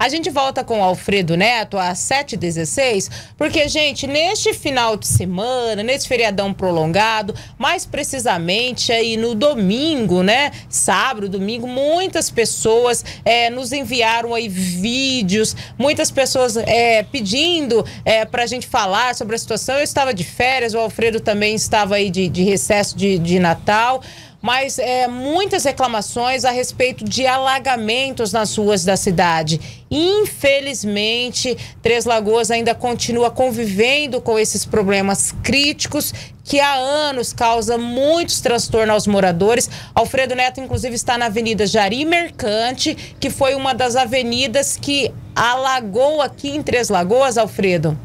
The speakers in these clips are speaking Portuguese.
A gente volta com o Alfredo Neto às 7h16, porque, gente, neste final de semana, nesse feriadão prolongado, mais precisamente aí no domingo, né? Sábado, domingo, muitas pessoas é, nos enviaram aí vídeos, muitas pessoas é, pedindo é, para a gente falar sobre a situação. Eu estava de férias, o Alfredo também estava aí de, de recesso de, de Natal mas é, muitas reclamações a respeito de alagamentos nas ruas da cidade. Infelizmente, Três Lagoas ainda continua convivendo com esses problemas críticos que há anos causa muitos transtornos aos moradores. Alfredo Neto, inclusive, está na Avenida Jari Mercante, que foi uma das avenidas que alagou aqui em Três Lagoas, Alfredo.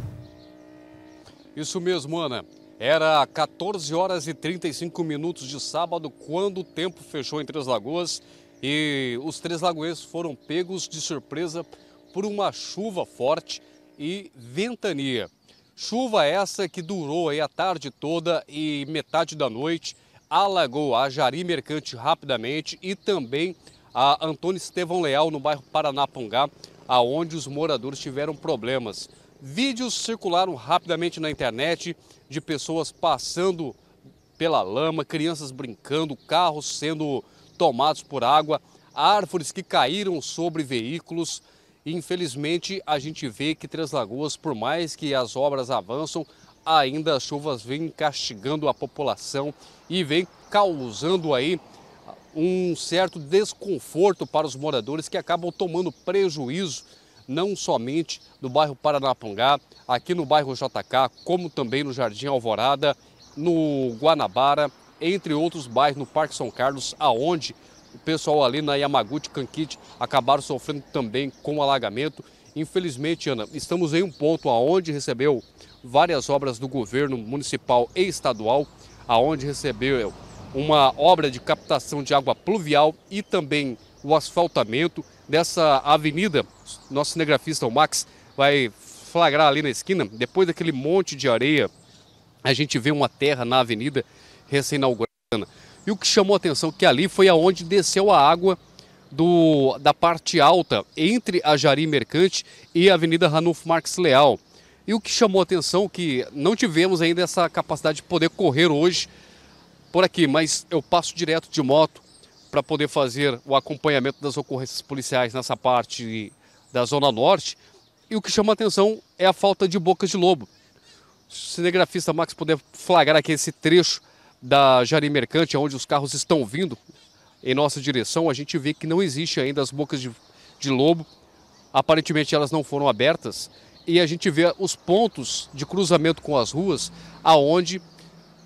Isso mesmo, Ana. Era 14 horas e 35 minutos de sábado quando o tempo fechou em Três Lagoas e os Três Lagoenses foram pegos de surpresa por uma chuva forte e ventania. Chuva essa que durou a tarde toda e metade da noite, alagou a Jari Mercante rapidamente e também a Antônio Estevão Leal, no bairro Paranapungá, aonde os moradores tiveram problemas. Vídeos circularam rapidamente na internet de pessoas passando pela lama, crianças brincando, carros sendo tomados por água, árvores que caíram sobre veículos. Infelizmente, a gente vê que Três Lagoas, por mais que as obras avançam, ainda as chuvas vêm castigando a população e vêm causando aí um certo desconforto para os moradores que acabam tomando prejuízo não somente no bairro Paranapungá, aqui no bairro JK, como também no Jardim Alvorada, no Guanabara, entre outros bairros, no Parque São Carlos, aonde o pessoal ali na Yamaguchi Kankichi, acabaram sofrendo também com alagamento. Infelizmente, Ana, estamos em um ponto aonde recebeu várias obras do governo municipal e estadual, aonde recebeu uma obra de captação de água pluvial e também o asfaltamento dessa avenida. Nosso cinegrafista, o Max, vai flagrar ali na esquina, depois daquele monte de areia, a gente vê uma terra na avenida recém-inaugurada. E o que chamou a atenção é que ali foi aonde desceu a água do, da parte alta entre a Jari Mercante e a Avenida Ranulfo Marques Leal. E o que chamou a atenção é que não tivemos ainda essa capacidade de poder correr hoje por aqui, mas eu passo direto de moto para poder fazer o acompanhamento das ocorrências policiais nessa parte da Zona Norte. E o que chama a atenção é a falta de bocas de lobo. Se o cinegrafista Max puder flagrar aqui esse trecho da Jari Mercante, é onde os carros estão vindo em nossa direção, a gente vê que não existe ainda as bocas de, de lobo. Aparentemente elas não foram abertas e a gente vê os pontos de cruzamento com as ruas, aonde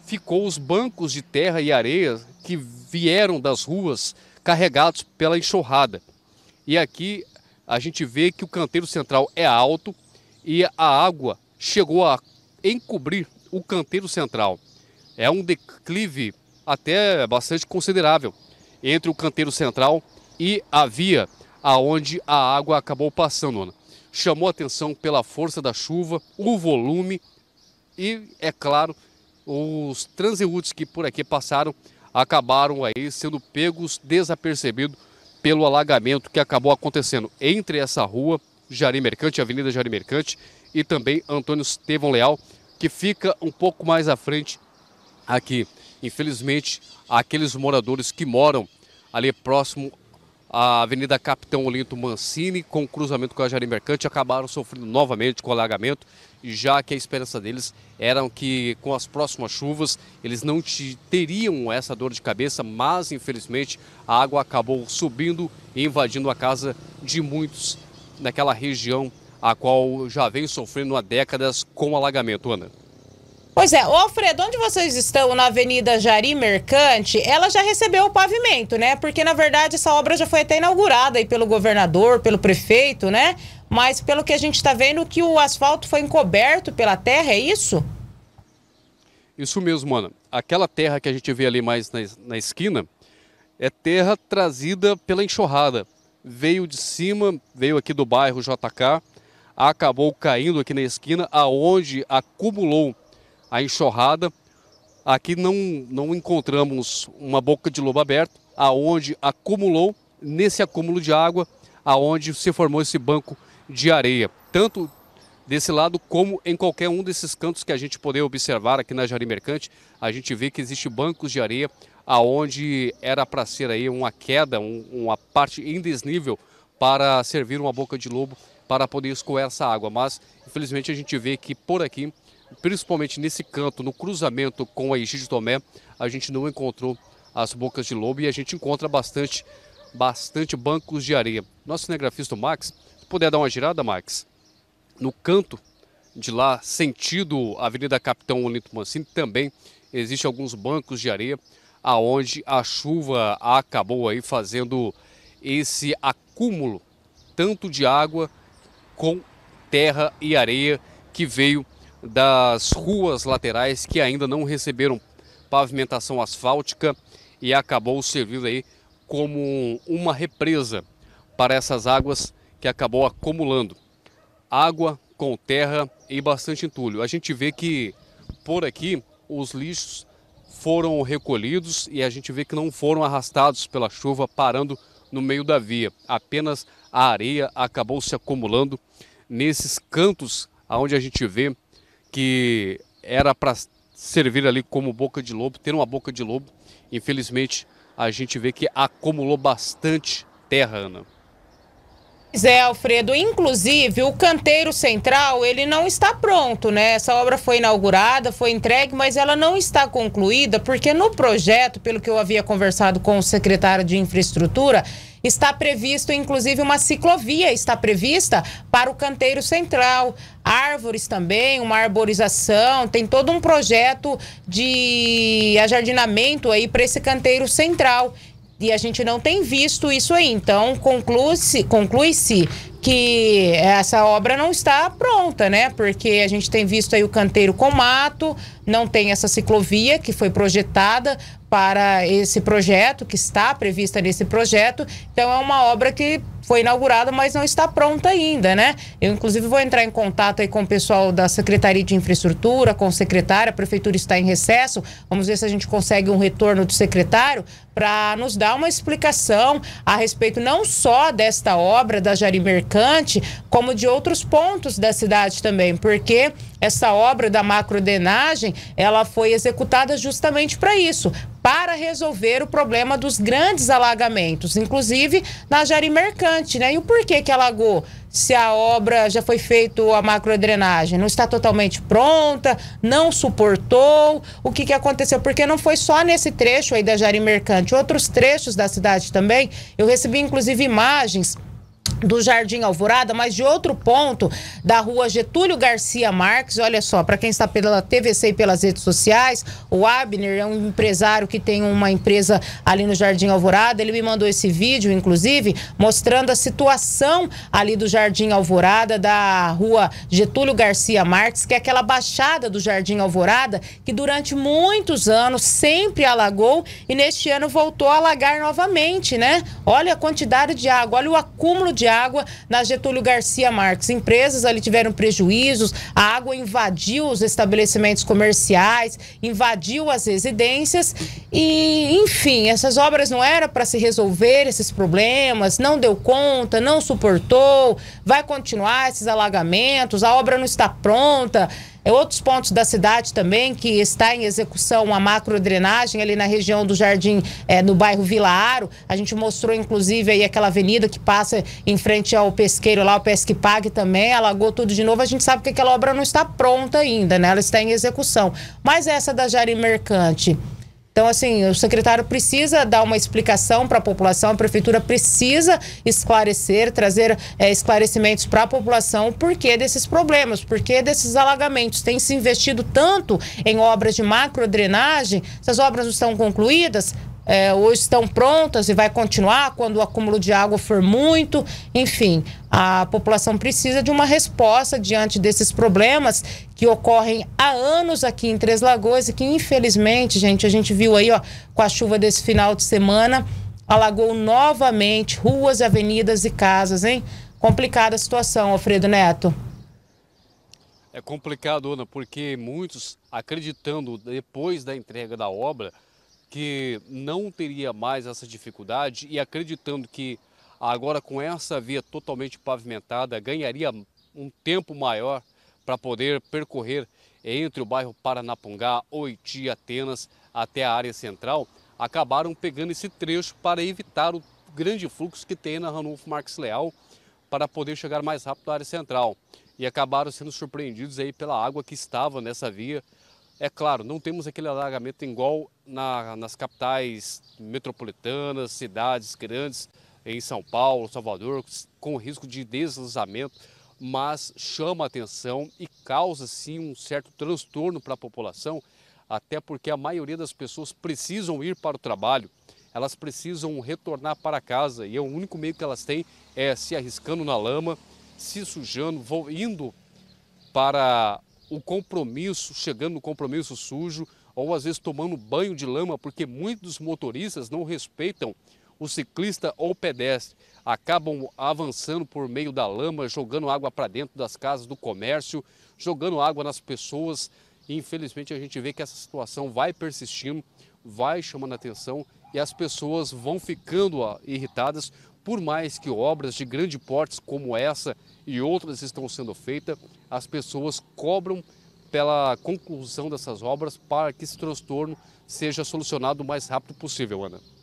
ficou os bancos de terra e areia que vieram das ruas carregados pela enxurrada. E aqui a gente vê que o canteiro central é alto e a água chegou a encobrir o canteiro central. É um declive até bastante considerável entre o canteiro central e a via aonde a água acabou passando. Chamou atenção pela força da chuva, o volume e, é claro, os transeúntes que por aqui passaram acabaram aí sendo pegos desapercebidos pelo alagamento que acabou acontecendo entre essa rua, Jari Mercante, Avenida Jari Mercante, e também Antônio Estevão Leal, que fica um pouco mais à frente aqui. Infelizmente, aqueles moradores que moram ali próximo à Avenida Capitão Olinto Mancini, com cruzamento com a Jari Mercante, acabaram sofrendo novamente com alagamento, já que a esperança deles era que com as próximas chuvas eles não te, teriam essa dor de cabeça, mas infelizmente a água acabou subindo e invadindo a casa de muitos naquela região a qual já vem sofrendo há décadas com alagamento, Ana. Pois é, o Alfredo, onde vocês estão na Avenida Jari Mercante, ela já recebeu o pavimento, né? Porque, na verdade, essa obra já foi até inaugurada aí pelo governador, pelo prefeito, né? Mas pelo que a gente está vendo, que o asfalto foi encoberto pela terra, é isso? Isso mesmo, Ana. Aquela terra que a gente vê ali mais na, na esquina é terra trazida pela enxurrada. Veio de cima, veio aqui do bairro JK, acabou caindo aqui na esquina, aonde acumulou a enxurrada. Aqui não, não encontramos uma boca de lobo aberta, aonde acumulou, nesse acúmulo de água, aonde se formou esse banco de areia. Tanto desse lado como em qualquer um desses cantos que a gente poder observar aqui na Jari Mercante, a gente vê que existe bancos de areia aonde era para ser aí uma queda, um, uma parte em desnível para servir uma boca de lobo para poder escoar essa água, mas infelizmente a gente vê que por aqui principalmente nesse canto, no cruzamento com a Egídio Tomé, a gente não encontrou as bocas de lobo e a gente encontra bastante, bastante bancos de areia. Nosso cinegrafista Max, se puder dar uma girada, Max, no canto de lá, sentido Avenida Capitão Olinto Mancini, também existem alguns bancos de areia, aonde a chuva acabou aí fazendo esse acúmulo tanto de água com terra e areia que veio das ruas laterais que ainda não receberam pavimentação asfáltica e acabou servindo aí como uma represa para essas águas que acabou acumulando. Água com terra e bastante entulho. A gente vê que por aqui os lixos foram recolhidos e a gente vê que não foram arrastados pela chuva parando no meio da via. Apenas a areia acabou se acumulando nesses cantos aonde a gente vê que era para servir ali como boca de lobo, ter uma boca de lobo. Infelizmente, a gente vê que acumulou bastante terra, Ana. Pois é, Alfredo. Inclusive, o canteiro central, ele não está pronto, né? Essa obra foi inaugurada, foi entregue, mas ela não está concluída, porque no projeto, pelo que eu havia conversado com o secretário de Infraestrutura, está previsto, inclusive, uma ciclovia está prevista para o canteiro central árvores também, uma arborização, tem todo um projeto de ajardinamento aí para esse canteiro central. E a gente não tem visto isso aí. Então, conclui-se conclui -se que essa obra não está pronta, né? Porque a gente tem visto aí o canteiro com mato, não tem essa ciclovia que foi projetada para esse projeto, que está prevista nesse projeto. Então é uma obra que foi inaugurada, mas não está pronta ainda, né? Eu, inclusive, vou entrar em contato aí com o pessoal da Secretaria de Infraestrutura, com o secretário, a prefeitura está em recesso. Vamos ver se a gente consegue um retorno do secretário para nos dar uma explicação a respeito não só desta obra da Jari Mercantil como de outros pontos da cidade também, porque essa obra da macrodenagem, ela foi executada justamente para isso, para resolver o problema dos grandes alagamentos, inclusive na Jari Mercante, né? E o porquê que alagou? Se a obra já foi feita a macrodrenagem, não está totalmente pronta, não suportou, o que, que aconteceu? Porque não foi só nesse trecho aí da Jari Mercante, outros trechos da cidade também. Eu recebi inclusive imagens do Jardim Alvorada, mas de outro ponto, da rua Getúlio Garcia Marques. Olha só, para quem está pela TVC e pelas redes sociais, o Abner é um empresário que tem uma empresa ali no Jardim Alvorada. Ele me mandou esse vídeo, inclusive, mostrando a situação ali do Jardim Alvorada, da rua Getúlio Garcia Marques, que é aquela baixada do Jardim Alvorada que durante muitos anos sempre alagou e neste ano voltou a alagar novamente, né? Olha a quantidade de água, olha o acúmulo de água na Getúlio Garcia Marques. Empresas ali tiveram prejuízos, a água invadiu os estabelecimentos comerciais, invadiu as residências e, enfim, essas obras não era para se resolver esses problemas, não deu conta, não suportou, vai continuar esses alagamentos, a obra não está pronta. É outros pontos da cidade também que está em execução macro macrodrenagem ali na região do Jardim, é, no bairro Vila Aro. A gente mostrou, inclusive, aí aquela avenida que passa em frente ao pesqueiro lá, o Pesquipag também, alagou tudo de novo. A gente sabe que aquela obra não está pronta ainda, né? Ela está em execução. Mas essa da Jari Mercante então, assim, o secretário precisa dar uma explicação para a população, a prefeitura precisa esclarecer, trazer é, esclarecimentos para a população o porquê desses problemas, Por que desses alagamentos. Tem se investido tanto em obras de macrodrenagem, essas obras não estão concluídas, é, hoje estão prontas e vai continuar quando o acúmulo de água for muito. Enfim, a população precisa de uma resposta diante desses problemas que ocorrem há anos aqui em Três Lagoas e que, infelizmente, gente, a gente viu aí ó, com a chuva desse final de semana, alagou novamente ruas, avenidas e casas, hein? Complicada a situação, Alfredo Neto. É complicado, Ana, porque muitos, acreditando depois da entrega da obra, que não teria mais essa dificuldade e acreditando que agora com essa via totalmente pavimentada ganharia um tempo maior para poder percorrer entre o bairro Paranapungá, Oiti, Atenas até a área central, acabaram pegando esse trecho para evitar o grande fluxo que tem na Ranulfo Marques Leal para poder chegar mais rápido à área central. E acabaram sendo surpreendidos aí pela água que estava nessa via é claro, não temos aquele alagamento igual na, nas capitais metropolitanas, cidades grandes, em São Paulo, Salvador, com risco de deslizamento, mas chama atenção e causa sim um certo transtorno para a população, até porque a maioria das pessoas precisam ir para o trabalho, elas precisam retornar para casa e é o único meio que elas têm é se arriscando na lama, se sujando, indo para o compromisso, chegando no compromisso sujo, ou às vezes tomando banho de lama, porque muitos motoristas não respeitam o ciclista ou pedestre. Acabam avançando por meio da lama, jogando água para dentro das casas do comércio, jogando água nas pessoas. E, infelizmente, a gente vê que essa situação vai persistindo, vai chamando atenção e as pessoas vão ficando irritadas por mais que obras de grande porte como essa e outras estão sendo feitas, as pessoas cobram pela conclusão dessas obras para que esse transtorno seja solucionado o mais rápido possível, Ana.